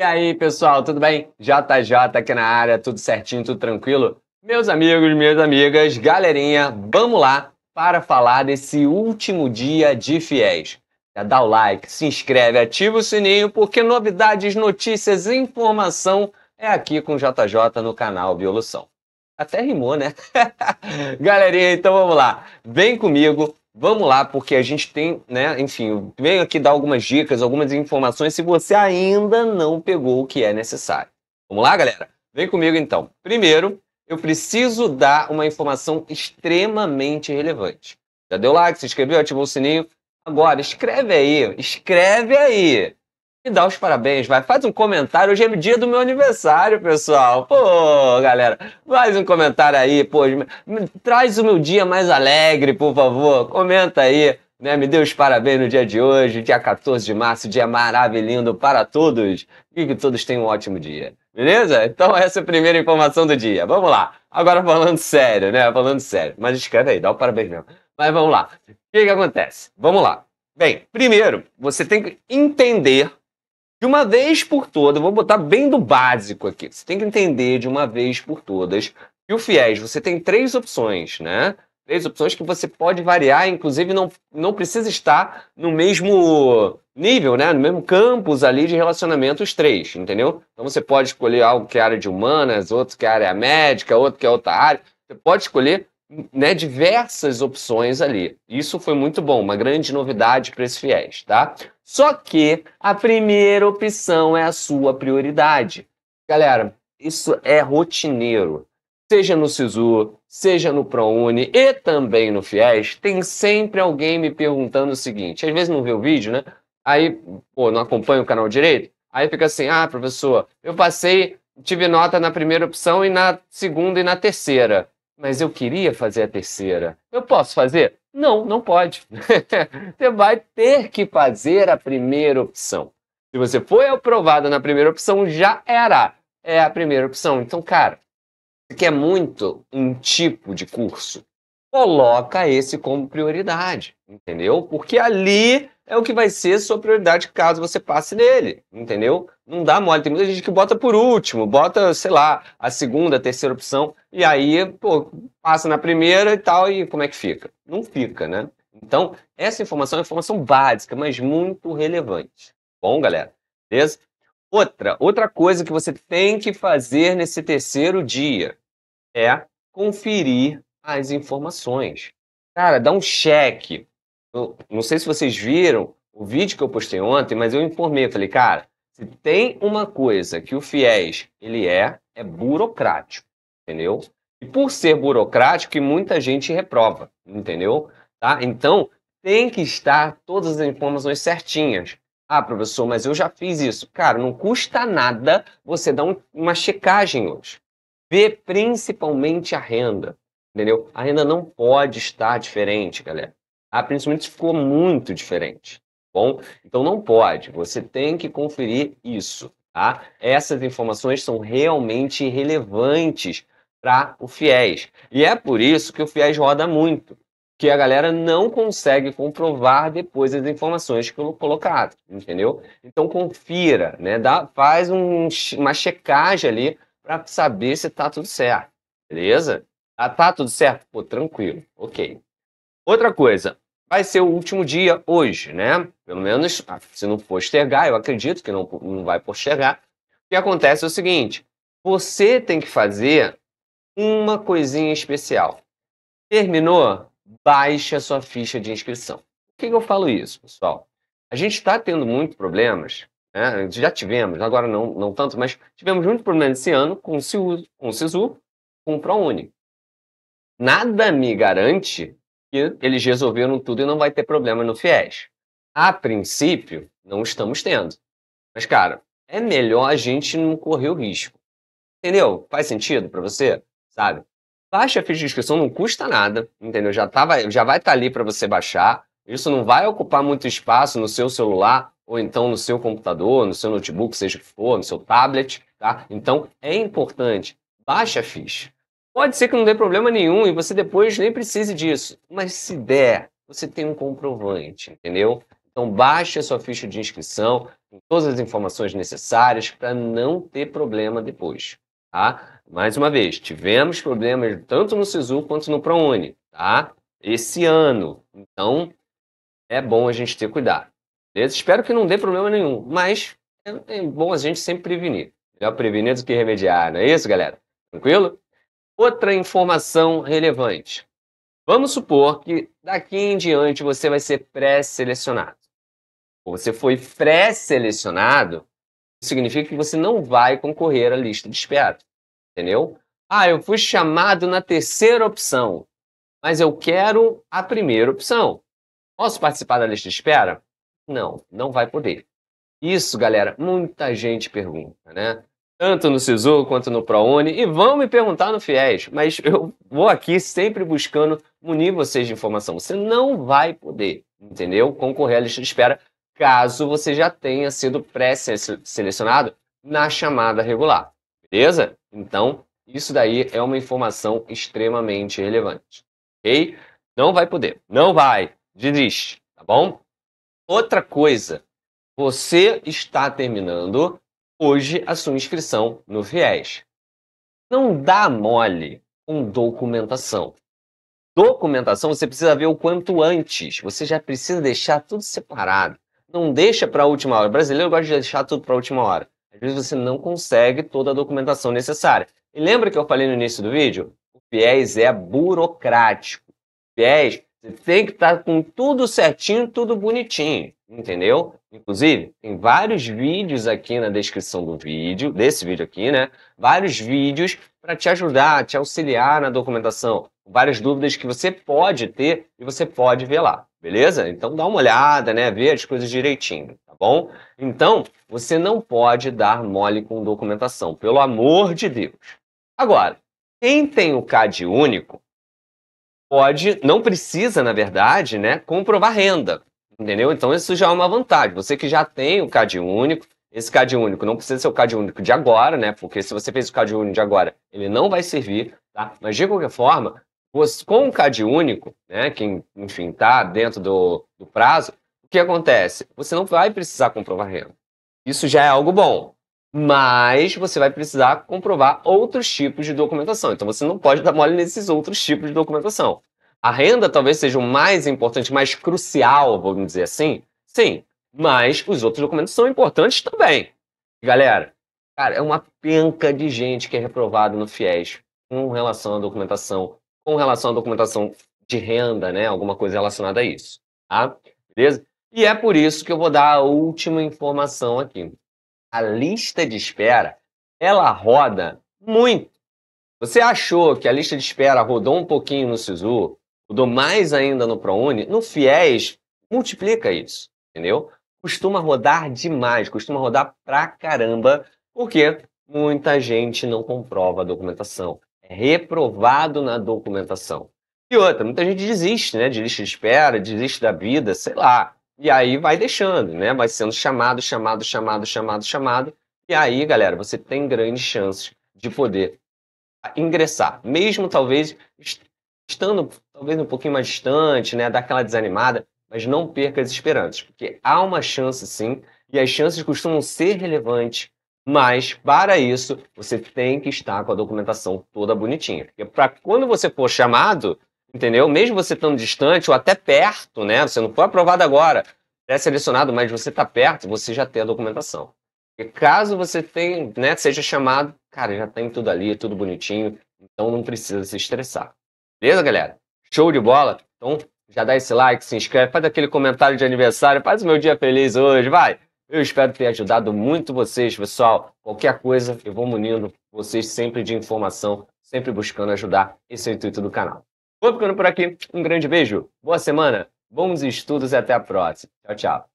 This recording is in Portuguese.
E aí, pessoal, tudo bem? JJ tá aqui na área, tudo certinho, tudo tranquilo? Meus amigos, minhas amigas, galerinha, vamos lá para falar desse último dia de fiéis. Já dá o like, se inscreve, ativa o sininho, porque novidades, notícias e informação é aqui com o JJ no canal Biolução. Até rimou, né? galerinha, então vamos lá. Vem comigo Vamos lá, porque a gente tem, né? Enfim, venho aqui dar algumas dicas, algumas informações se você ainda não pegou o que é necessário. Vamos lá, galera? Vem comigo então. Primeiro, eu preciso dar uma informação extremamente relevante. Já deu like, se inscreveu, ativou o sininho? Agora, escreve aí, escreve aí me dá os parabéns, vai. Faz um comentário. Hoje é o dia do meu aniversário, pessoal. Pô, galera, faz um comentário aí, pô. Traz o meu dia mais alegre, por favor. Comenta aí, né? Me dê os parabéns no dia de hoje, dia 14 de março, dia maravilhoso para todos. E que todos tenham um ótimo dia. Beleza? Então essa é a primeira informação do dia. Vamos lá. Agora falando sério, né? Falando sério. Mas escreve aí, dá o parabéns mesmo. Mas vamos lá. O que, que acontece? Vamos lá. Bem, primeiro, você tem que entender de uma vez por todas, vou botar bem do básico aqui. Você tem que entender de uma vez por todas que o FIES, você tem três opções, né? Três opções que você pode variar, inclusive não, não precisa estar no mesmo nível, né? No mesmo campus ali de relacionamento, os três, entendeu? Então você pode escolher algo que é área de humanas, outro que é área médica, outro que é outra área. Você pode escolher né, diversas opções ali. Isso foi muito bom, uma grande novidade para esse FIES, tá? Só que a primeira opção é a sua prioridade. Galera, isso é rotineiro. Seja no SISU, seja no ProUni e também no FIES, tem sempre alguém me perguntando o seguinte. Às vezes não vê o vídeo, né? Aí, pô, não acompanha o canal direito? Aí fica assim, ah, professor, eu passei, tive nota na primeira opção e na segunda e na terceira. Mas eu queria fazer a terceira. Eu posso fazer? Não, não pode. você vai ter que fazer a primeira opção. Se você foi aprovado na primeira opção, já era. É a primeira opção. Então, cara, você quer muito um tipo de curso? Coloca esse como prioridade, entendeu? Porque ali é o que vai ser sua prioridade caso você passe nele, entendeu? Não dá mole. Tem muita gente que bota por último, bota, sei lá, a segunda, a terceira opção, e aí, pô, passa na primeira e tal, e como é que fica? Não fica, né? Então, essa informação é informação básica, mas muito relevante. Bom, galera? Beleza? Outra, outra coisa que você tem que fazer nesse terceiro dia é conferir as informações. Cara, dá um cheque eu não sei se vocês viram o vídeo que eu postei ontem, mas eu informei, falei, cara, se tem uma coisa que o FIES ele é, é burocrático, entendeu? E por ser burocrático, que muita gente reprova, entendeu? Tá? Então, tem que estar todas as informações certinhas. Ah, professor, mas eu já fiz isso. Cara, não custa nada você dar um, uma checagem hoje. ver principalmente a renda, entendeu? A renda não pode estar diferente, galera a principalmente ficou muito diferente. Bom, então não pode, você tem que conferir isso, tá? Essas informações são realmente relevantes para o FIES. E é por isso que o FIES roda muito, que a galera não consegue comprovar depois as informações que eu colocadas, entendeu? Então confira, né? Dá, faz um, uma checagem ali para saber se tá tudo certo, beleza? Ah, tá tudo certo? Pô, tranquilo, ok. Outra coisa, vai ser o último dia hoje, né? Pelo menos, ah, se não postergar, eu acredito que não, não vai postergar. O que acontece é o seguinte: você tem que fazer uma coisinha especial. Terminou? Baixe a sua ficha de inscrição. Por que eu falo isso, pessoal? A gente está tendo muitos problemas, né? já tivemos, agora não, não tanto, mas tivemos muitos problemas esse ano com o SISU, com o, SISU, com o ProUni. Nada me garante que eles resolveram tudo e não vai ter problema no FIES. A princípio, não estamos tendo. Mas, cara, é melhor a gente não correr o risco. Entendeu? Faz sentido para você? Sabe? Baixa a ficha de inscrição, não custa nada, entendeu? Já, tava, tá, já vai estar tá ali para você baixar. Isso não vai ocupar muito espaço no seu celular ou então no seu computador, no seu notebook, seja o que for, no seu tablet, tá? Então é importante, baixa a ficha. Pode ser que não dê problema nenhum e você depois nem precise disso. Mas se der, você tem um comprovante, entendeu? Então baixe a sua ficha de inscrição com todas as informações necessárias para não ter problema depois, tá? Mais uma vez, tivemos problemas tanto no SISU quanto no ProUni, tá? Esse ano. Então, é bom a gente ter cuidado. Beleza? Espero que não dê problema nenhum, mas é, é bom a gente sempre prevenir. Melhor prevenir do que remediar, não é isso, galera? Tranquilo? Outra informação relevante. Vamos supor que daqui em diante você vai ser pré-selecionado. Você foi pré-selecionado, significa que você não vai concorrer à lista de espera. Entendeu? Ah, eu fui chamado na terceira opção, mas eu quero a primeira opção. Posso participar da lista de espera? Não, não vai poder. Isso, galera, muita gente pergunta, né? tanto no Sisu quanto no ProUni e vão me perguntar no FIES, mas eu vou aqui sempre buscando munir vocês de informação. Você não vai poder, entendeu? Concorrer à lista de espera caso você já tenha sido pré-selecionado na chamada regular, beleza? Então, isso daí é uma informação extremamente relevante, ok? Não vai poder, não vai, desiste, tá bom? Outra coisa, você está terminando hoje a sua inscrição no FIES. Não dá mole com documentação. Documentação você precisa ver o quanto antes. Você já precisa deixar tudo separado. Não deixa para a última hora. O brasileiro gosta de deixar tudo para a última hora. Às vezes você não consegue toda a documentação necessária. E lembra que eu falei no início do vídeo? O FIES é burocrático. O FIES você tem que estar tá com tudo certinho, tudo bonitinho, entendeu? Inclusive, tem vários vídeos aqui na descrição do vídeo, desse vídeo aqui, né? Vários vídeos para te ajudar, te auxiliar na documentação. Várias dúvidas que você pode ter e você pode ver lá, beleza? Então dá uma olhada, né? Vê as coisas direitinho, tá bom? Então, você não pode dar mole com documentação, pelo amor de Deus. Agora, quem tem o CAD único, pode, não precisa, na verdade, né, comprovar renda. Entendeu? Então isso já é uma vantagem. Você que já tem o CAD único, esse CAD único não precisa ser o CAD único de agora, né? Porque se você fez o CAD único de agora, ele não vai servir, tá? Mas de qualquer forma, com o CAD único, né? Que, enfim, tá dentro do, do prazo, o que acontece? Você não vai precisar comprovar renda. Isso já é algo bom mas você vai precisar comprovar outros tipos de documentação. Então você não pode dar mole nesses outros tipos de documentação. A renda talvez seja o mais importante, mais crucial, vamos dizer assim. Sim, mas os outros documentos são importantes também. Galera, cara, é uma penca de gente que é reprovada no FIES com relação à documentação, com relação à documentação de renda, né? Alguma coisa relacionada a isso, tá? Beleza? E é por isso que eu vou dar a última informação aqui a lista de espera ela roda muito. Você achou que a lista de espera rodou um pouquinho no SISU, rodou mais ainda no ProUni? No FIES, multiplica isso, entendeu? Costuma rodar demais, costuma rodar pra caramba, porque muita gente não comprova a documentação. É reprovado na documentação. E outra, muita gente desiste, né? De lista de espera, desiste da vida, sei lá. E aí vai deixando, né? Vai sendo chamado, chamado, chamado, chamado, chamado. E aí, galera, você tem grandes chances de poder ingressar, mesmo talvez estando talvez um pouquinho mais distante, né, daquela desanimada, mas não perca as esperanças, porque há uma chance sim, e as chances costumam ser relevantes, mas para isso você tem que estar com a documentação toda bonitinha, porque para quando você for chamado, entendeu? Mesmo você estando distante ou até perto, né, você não foi aprovado agora, é selecionado, mas você está perto, você já tem a documentação. E caso você tenha, né, seja chamado, cara, já tem tudo ali, tudo bonitinho, então não precisa se estressar. Beleza, galera? Show de bola? Então já dá esse like, se inscreve, faz aquele comentário de aniversário, faz o meu dia feliz hoje, vai! Eu espero ter ajudado muito vocês, pessoal. Qualquer coisa, eu vou munindo vocês sempre de informação, sempre buscando ajudar. Esse é o intuito do canal. Vou ficando por aqui. Um grande beijo. Boa semana. Bons estudos e até a próxima. Tchau, tchau.